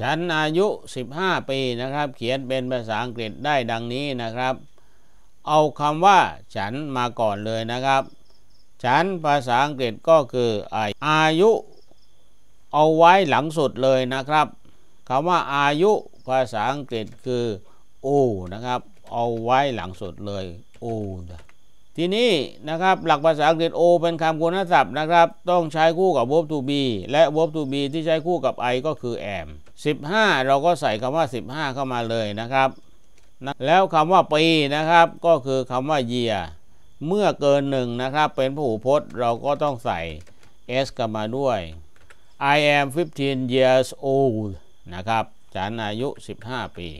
ฉันอายุ 15 ปีนะครับ เขียนเป็นภาษาอังกฤษได้ดังนี้นะครับ เอาคำว่าฉันมาก่อนเลยนะครับ ฉันภาษาอังกฤษก็คืออายุ เอาไว้หลังสุดเลยนะครับคำว่าอายุภาษาอังกฤษคือ o นะครับเอาไว้หลังสุดเลย o ทีนี้นะครับ หลักภาษาอังกฤษ O เป็นคำคุณศัพท์นะครับ ต้องใช้คู่กับ verb to be และ verb to be ที่ใช้คู่กับ I ก็คือ am 15 เราก็ใส่คำว่า 15 เข้ามาเลยนะครับ แล้วคำว่าปีนะครับก็คือคำว่า year เมื่อเกินหนึ่งนะครับเป็นผู้พจน์เราก็ต้องใส่ s กันมาด้วย I am 15 years old นะครับ ฉันอายุ 15 ปี